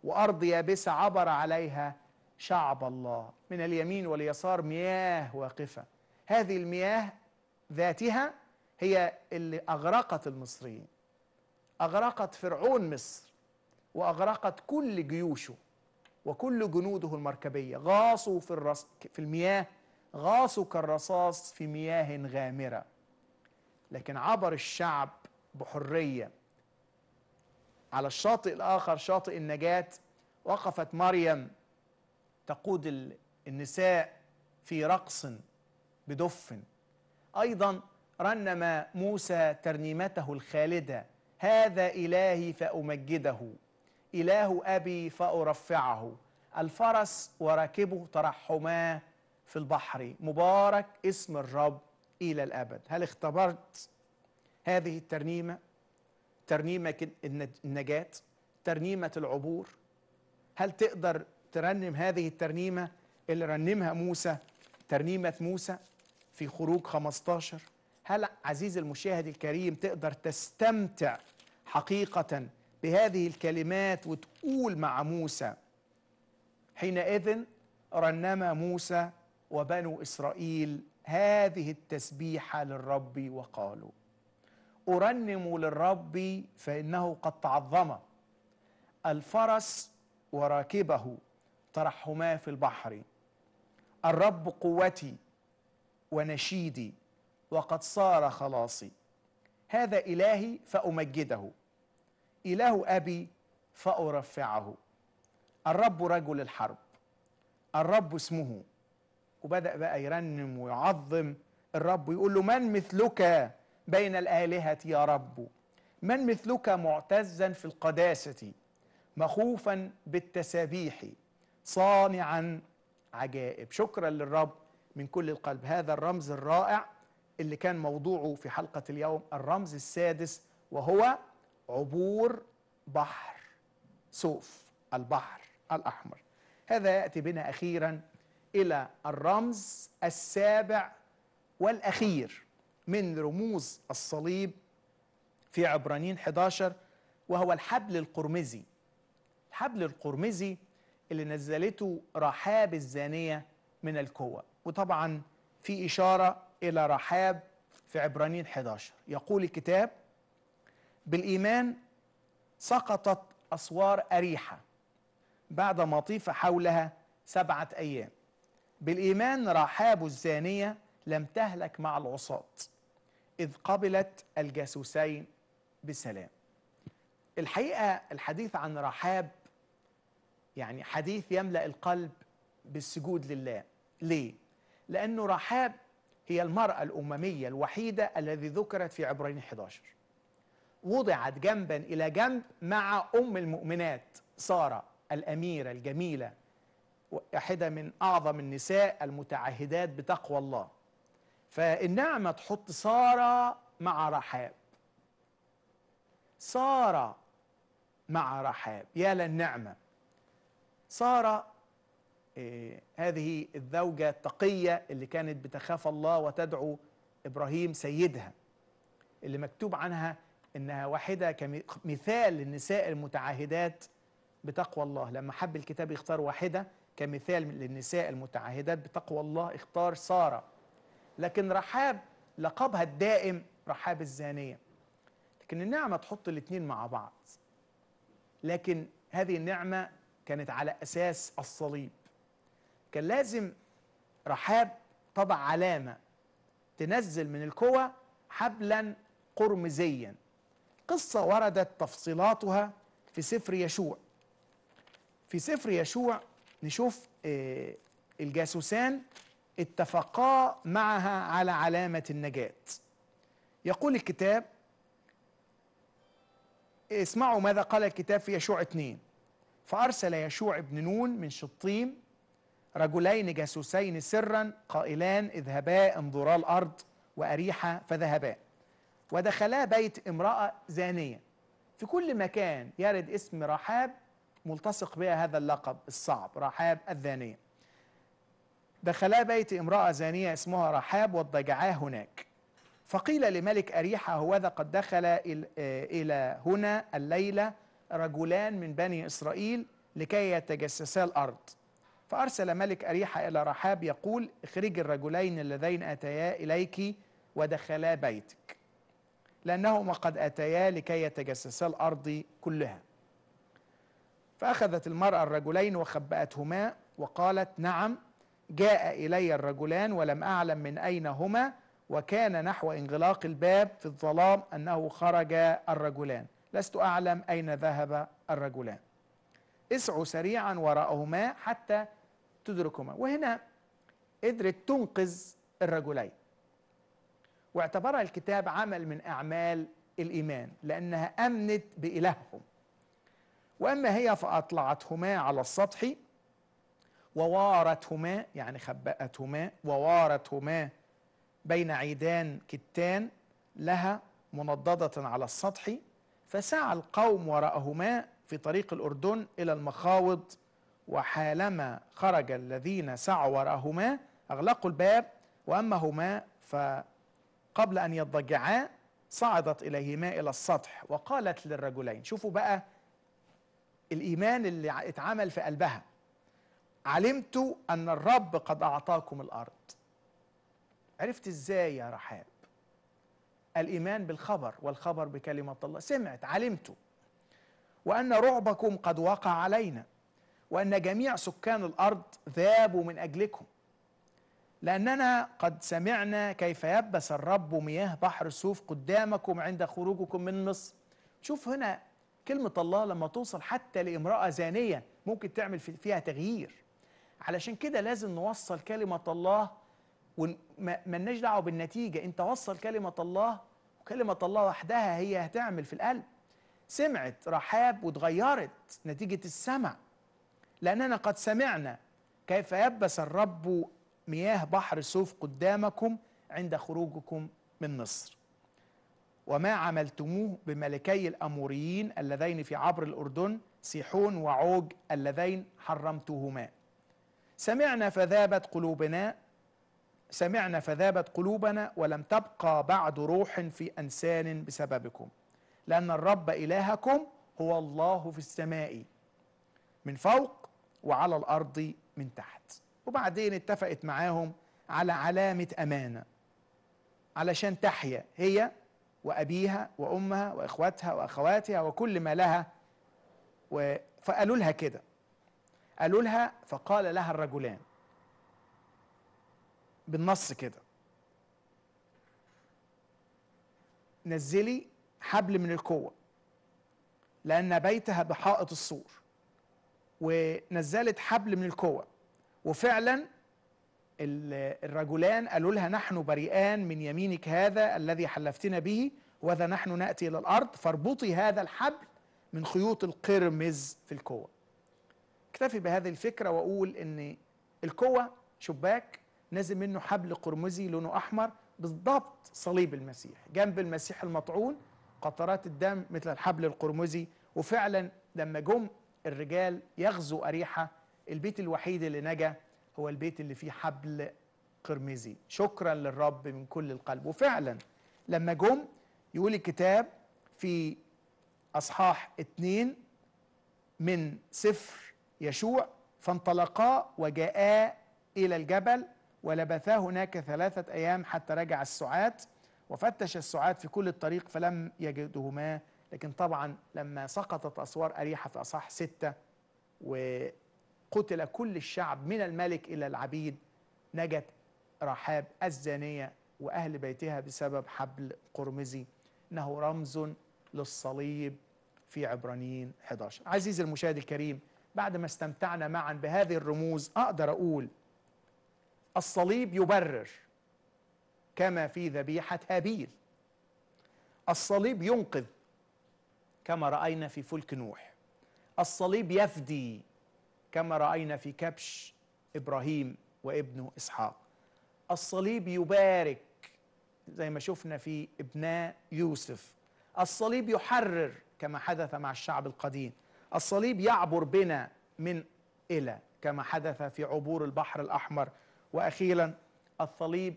وارض يابسه عبر عليها شعب الله من اليمين واليسار مياه واقفه هذه المياه ذاتها هي اللي أغرقت المصريين أغرقت فرعون مصر وأغرقت كل جيوشه وكل جنوده المركبية غاصوا في, الرص... في المياه غاصوا كالرصاص في مياه غامرة لكن عبر الشعب بحرية على الشاطئ الآخر شاطئ النجاة وقفت مريم تقود النساء في رقص بدفن أيضا رنم موسى ترنيمته الخالدة هذا إلهي فأمجده إله أبي فأرفعه الفرس وراكبه ترحما في البحر مبارك اسم الرب إلى الأبد هل اختبرت هذه الترنيمة ترنيمة النجاة ترنيمة العبور هل تقدر ترنم هذه الترنيمة اللي رنمها موسى ترنيمة موسى في خروج 15 هل عزيزي المشاهد الكريم تقدر تستمتع حقيقة بهذه الكلمات وتقول مع موسى حينئذ رنم موسى وبنو إسرائيل هذه التسبيحة للرب وقالوا أرنم للرب فإنه قد تعظم الفرس وراكبه ترحما في البحر الرب قوتي ونشيدي وقد صار خلاصي هذا إلهي فأمجده إله أبي فأرفعه الرب رجل الحرب الرب اسمه وبدأ بقى يرنم ويعظم الرب يقول له من مثلك بين الآلهة يا رب من مثلك معتزا في القداسة مخوفا بالتسابيح صانعا عجائب شكرا للرب من كل القلب هذا الرمز الرائع اللي كان موضوعه في حلقة اليوم الرمز السادس وهو عبور بحر سوف البحر الأحمر هذا يأتي بنا أخيرا إلى الرمز السابع والأخير من رموز الصليب في عبرانين 11 وهو الحبل القرمزي الحبل القرمزي اللي نزلته رحاب الزانية من الكوة وطبعا في إشارة إلى رحاب في عبرانين 11 يقول الكتاب بالإيمان سقطت أسوار أريحة ما طيف حولها سبعة أيام بالإيمان رحاب الزانية لم تهلك مع العصاة إذ قبلت الجاسوسين بسلام الحقيقة الحديث عن رحاب يعني حديث يملأ القلب بالسجود لله ليه؟ لأنه رحاب هي المرأة الأممية الوحيدة الذي ذكرت في عبرين 11 وضعت جنبا إلى جنب مع أم المؤمنات سارة الأميرة الجميلة واحدة من أعظم النساء المتعهدات بتقوى الله فالنعمة تحط سارة مع رحاب سارة مع رحاب يا للنعمة سارة آه، هذه الزوجة التقية اللي كانت بتخاف الله وتدعو إبراهيم سيدها اللي مكتوب عنها إنها واحدة كمثال للنساء المتعاهدات بتقوى الله لما حب الكتاب يختار واحدة كمثال للنساء المتعاهدات بتقوى الله اختار سارة لكن رحاب لقبها الدائم رحاب الزانية لكن النعمة تحط الاثنين مع بعض لكن هذه النعمة كانت على أساس الصليب كان لازم رحاب طبع علامة تنزل من الكوة حبلا قرمزيا قصة وردت تفصيلاتها في سفر يشوع في سفر يشوع نشوف آه، الجاسوسان اتفقا معها على علامة النجاة يقول الكتاب اسمعوا ماذا قال الكتاب في يشوع 2 فأرسل يشوع بن نون من شطيم رجلين جاسوسين سرا قائلان اذهبا انظرا الارض واريحا فذهبا ودخلا بيت امراه زانيه في كل مكان يرد اسم رحاب ملتصق بها هذا اللقب الصعب رحاب الزانيه دخلا بيت امراه زانيه اسمها رحاب واضجعا هناك فقيل لملك اريحا هوذا قد دخل آه، الى هنا الليله رجلان من بني اسرائيل لكي يتجسسا الارض فأرسل ملك أريحة إلى رحاب يقول اخرجي الرجلين اللذين أتيا إليك ودخلا بيتك لأنهما قد أتيا لكي يتجسسا الأرض كلها فأخذت المرأة الرجلين وخبأتهما وقالت نعم جاء إلي الرجلان ولم أعلم من أين هما وكان نحو انغلاق الباب في الظلام أنه خرج الرجلان لست أعلم أين ذهب الرجلان اسعوا سريعا وراءهما حتى تدركهما وهنا قدرت تنقذ الرجلين واعتبرها الكتاب عمل من أعمال الإيمان لأنها أمنت بإلههم وأما هي فأطلعتهما على السطح ووارتهما يعني خبأتهما ووارتهما بين عيدان كتان لها منضدة على السطح فسعى القوم وراءهما في طريق الأردن إلى المخاوض وحالما خرج الذين سعوا وراءهما أغلقوا الباب وأما هما فقبل أن يضجعا صعدت إليهما إلى السطح وقالت للرجلين شوفوا بقى الإيمان اللي اتعمل في قلبها علمت أن الرب قد أعطاكم الأرض عرفت إزاي يا رحاب الإيمان بالخبر والخبر بكلمة الله سمعت علمت وأن رعبكم قد وقع علينا وأن جميع سكان الأرض ذابوا من أجلكم لأننا قد سمعنا كيف يبس الرب مياه بحر سوف قدامكم عند خروجكم من مصر شوف هنا كلمة الله لما توصل حتى لامرأة زانية ممكن تعمل فيها تغيير علشان كده لازم نوصل كلمة الله وملناش دعوة بالنتيجة انت وصل كلمة الله وكلمة الله وحدها هي هتعمل في القلب سمعت رحاب وتغيرت نتيجة السمع لأننا قد سمعنا كيف يبس الرب مياه بحر سوف قدامكم عند خروجكم من مصر وما عملتموه بملكي الأموريين اللذين في عبر الأردن سيحون وعوج اللذين حرمتهما سمعنا فذابت قلوبنا سمعنا فذابت قلوبنا ولم تبقى بعد روح في أنسان بسببكم لأن الرب إلهكم هو الله في السماء من فوق وعلى الأرض من تحت وبعدين اتفقت معاهم على علامة أمانة علشان تحيا هي وأبيها وأمها وإخواتها وأخواتها وكل ما لها و... فقالوا لها كده قالوا لها فقال لها الرجلان بالنص كده نزلي حبل من القوة لأن بيتها بحائط السور ونزلت حبل من الكوة وفعلا الرجلان قالوا لها نحن بريئان من يمينك هذا الذي حلفتنا به وذا نحن ناتي الى الارض فاربطي هذا الحبل من خيوط القرمز في الكوة اكتفي بهذه الفكره واقول ان الكوة شباك نازل منه حبل قرمزي لونه احمر بالضبط صليب المسيح جنب المسيح المطعون قطرات الدم مثل الحبل القرمزي وفعلا لما جم الرجال يغزو أريحة البيت الوحيد اللي نجا هو البيت اللي فيه حبل قرمزي شكرا للرب من كل القلب وفعلا لما جم يقول الكتاب في أصحاح اتنين من سفر يشوع فانطلقا وجاءا إلى الجبل ولبثا هناك ثلاثة أيام حتى رجع السعاة وفتش السعاة في كل الطريق فلم يجدهما لكن طبعا لما سقطت أسوار أريحة في أصح ستة وقتل كل الشعب من الملك إلى العبيد نجت رحاب الزانية وأهل بيتها بسبب حبل قرمزي إنه رمز للصليب في عبرانيين 11 عزيزي المشاهد الكريم بعد ما استمتعنا معا بهذه الرموز أقدر أقول الصليب يبرر كما في ذبيحة هابيل الصليب ينقذ كما راينا في فلك نوح الصليب يفدي كما راينا في كبش ابراهيم وابنه اسحاق الصليب يبارك زي ما شفنا في ابناء يوسف الصليب يحرر كما حدث مع الشعب القديم الصليب يعبر بنا من الى كما حدث في عبور البحر الاحمر واخيرا الصليب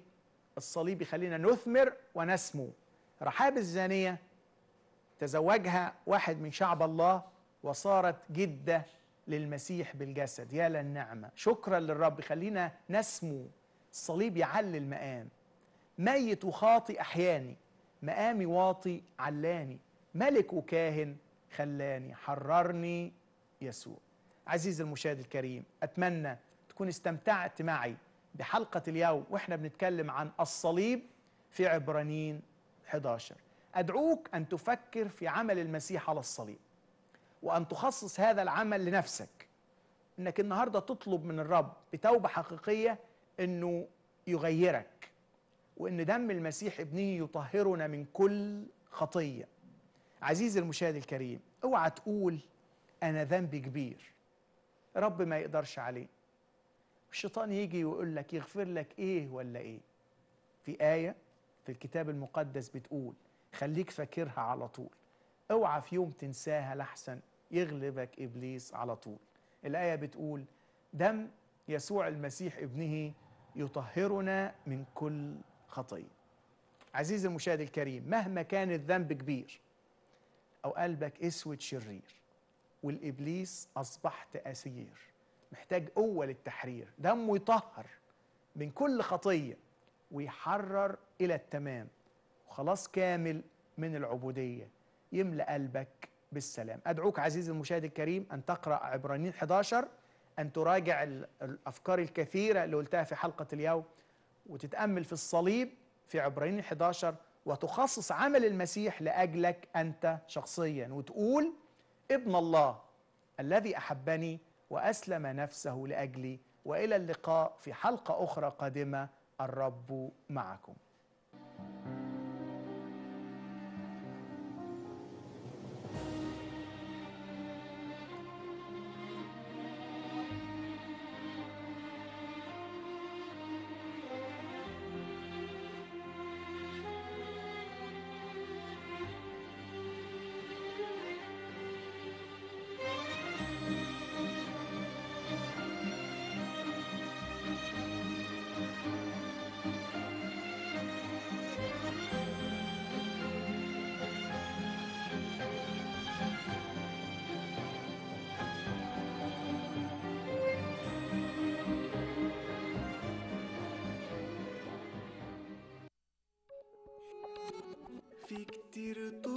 الصليب يخلينا نثمر ونسمو رحاب الزانيه تزوجها واحد من شعب الله وصارت جدة للمسيح بالجسد يا للنعمة شكرا للرب خلينا نسمو الصليب يعلي المقام ميت وخاطي أحياني مقامي واطي علاني ملك وكاهن خلاني حررني يسوع عزيزي المشاهد الكريم أتمنى تكون استمتعت معي بحلقة اليوم وإحنا بنتكلم عن الصليب في عبرانين 11 أدعوك أن تفكر في عمل المسيح على الصليب وأن تخصص هذا العمل لنفسك أنك النهاردة تطلب من الرب بتوبة حقيقية أنه يغيرك وأن دم المسيح ابنه يطهرنا من كل خطية عزيزي المشاهد الكريم اوعى تقول أنا ذنبي كبير رب ما يقدرش عليه الشيطان يجي ويقول لك يغفر لك إيه ولا إيه في آية في الكتاب المقدس بتقول خليك فاكرها على طول اوعى في يوم تنساها لحسن يغلبك إبليس على طول الآية بتقول دم يسوع المسيح ابنه يطهرنا من كل خطية عزيزي المشاهد الكريم مهما كان الذنب كبير أو قلبك أسود شرير والإبليس أصبحت أسير محتاج قوة للتحرير دمه يطهر من كل خطية ويحرر إلى التمام وخلاص كامل من العبودية يملأ قلبك بالسلام أدعوك عزيزي المشاهد الكريم أن تقرأ عبرانيين 11 أن تراجع الأفكار الكثيرة اللي قلتها في حلقة اليوم وتتأمل في الصليب في عبرانيين 11 وتخصص عمل المسيح لأجلك أنت شخصيا وتقول ابن الله الذي أحبني وأسلم نفسه لأجلي وإلى اللقاء في حلقة أخرى قادمة الرب معكم Espírito